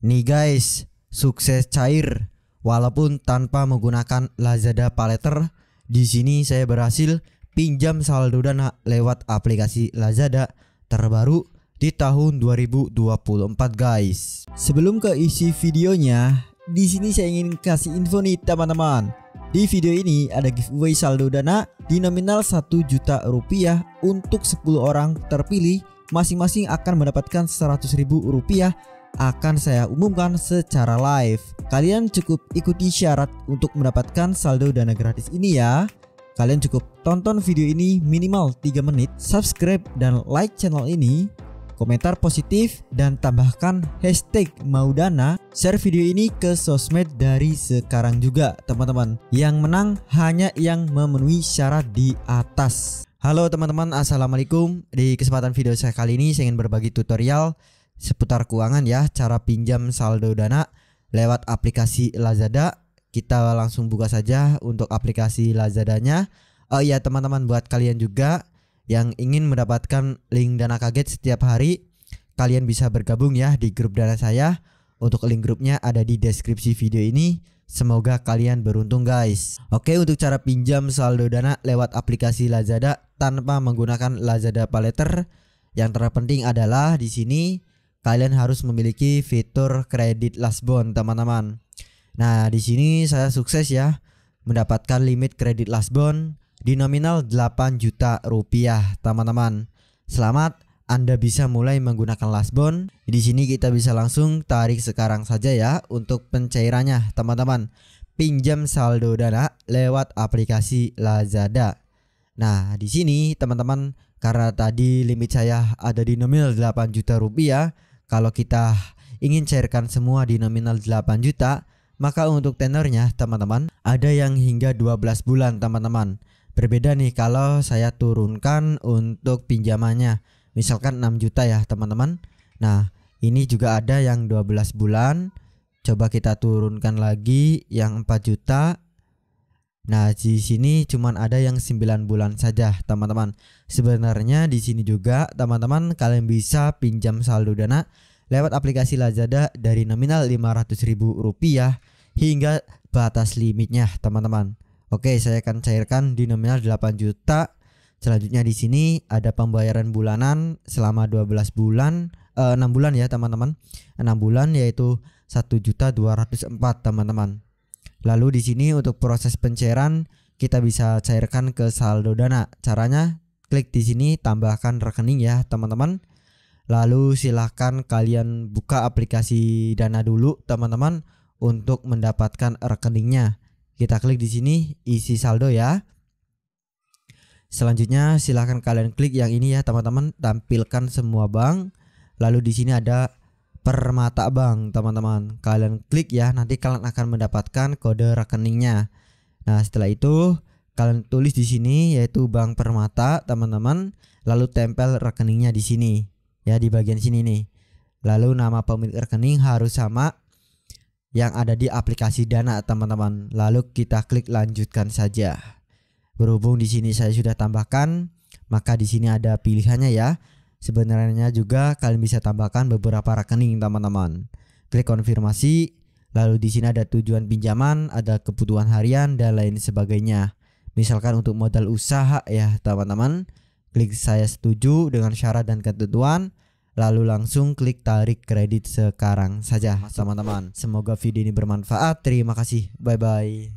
Nih guys, sukses cair walaupun tanpa menggunakan Lazada Paleter. Di sini saya berhasil pinjam saldo dana lewat aplikasi Lazada terbaru di tahun 2024 guys. Sebelum ke isi videonya, di sini saya ingin kasih info nih teman-teman. Di video ini ada giveaway saldo dana di nominal 1 juta rupiah untuk 10 orang terpilih masing-masing akan mendapatkan 100 ribu rupiah akan saya umumkan secara live. Kalian cukup ikuti syarat untuk mendapatkan saldo dana gratis ini ya. Kalian cukup tonton video ini minimal 3 menit, subscribe dan like channel ini, komentar positif dan tambahkan hashtag maudana, share video ini ke sosmed dari sekarang juga teman-teman. Yang menang hanya yang memenuhi syarat di atas. Halo teman-teman, Assalamualaikum. Di kesempatan video saya kali ini saya ingin berbagi tutorial seputar keuangan ya, cara pinjam saldo dana lewat aplikasi Lazada. Kita langsung buka saja untuk aplikasi Lazadanya. Oh iya teman-teman buat kalian juga yang ingin mendapatkan link dana kaget setiap hari, kalian bisa bergabung ya di grup dana saya. Untuk link grupnya ada di deskripsi video ini. Semoga kalian beruntung guys. Oke untuk cara pinjam saldo dana lewat aplikasi Lazada tanpa menggunakan Lazada Paleter, yang terpenting adalah di sini kalian harus memiliki fitur kredit last bond teman-teman. Nah, di sini saya sukses ya mendapatkan limit kredit last bond di nominal 8 juta rupiah teman-teman. Selamat anda bisa mulai menggunakan last bond. Di sini kita bisa langsung tarik sekarang saja ya untuk pencairannya, teman-teman. Pinjam saldo dana lewat aplikasi Lazada. Nah, di sini teman-teman karena tadi limit saya ada di nominal 8 juta rupiah, kalau kita ingin cairkan semua di nominal 8 juta, maka untuk tenornya teman-teman ada yang hingga 12 bulan teman-teman. Berbeda nih kalau saya turunkan untuk pinjamannya misalkan 6 juta ya teman-teman. Nah, ini juga ada yang 12 bulan. Coba kita turunkan lagi yang 4 juta Nah, di sini cuman ada yang 9 bulan saja, teman-teman. Sebenarnya di sini juga teman-teman kalian bisa pinjam saldo Dana lewat aplikasi Lazada dari nominal Rp500.000 hingga batas limitnya, teman-teman. Oke, saya akan cairkan di nominal 8 juta. Selanjutnya di sini ada pembayaran bulanan selama 12 bulan eh, 6 bulan ya, teman-teman. 6 bulan yaitu 1.204, teman-teman. Lalu di sini untuk proses pencairan kita bisa cairkan ke saldo dana. Caranya klik di sini tambahkan rekening ya teman-teman. Lalu silahkan kalian buka aplikasi Dana dulu teman-teman untuk mendapatkan rekeningnya. Kita klik di sini isi saldo ya. Selanjutnya silahkan kalian klik yang ini ya teman-teman tampilkan semua bank. Lalu di sini ada Permata Bank, teman-teman. Kalian klik ya, nanti kalian akan mendapatkan kode rekeningnya. Nah, setelah itu kalian tulis di sini yaitu Bank Permata, teman-teman, lalu tempel rekeningnya di sini ya di bagian sini nih. Lalu nama pemilik rekening harus sama yang ada di aplikasi Dana, teman-teman. Lalu kita klik lanjutkan saja. Berhubung di sini saya sudah tambahkan, maka di sini ada pilihannya ya Sebenarnya juga kalian bisa tambahkan beberapa rekening teman-teman. Klik konfirmasi, lalu di sini ada tujuan pinjaman, ada kebutuhan harian dan lain sebagainya. Misalkan untuk modal usaha ya teman-teman, klik saya setuju dengan syarat dan ketentuan, lalu langsung klik tarik kredit sekarang saja teman-teman. Semoga video ini bermanfaat. Terima kasih. Bye bye.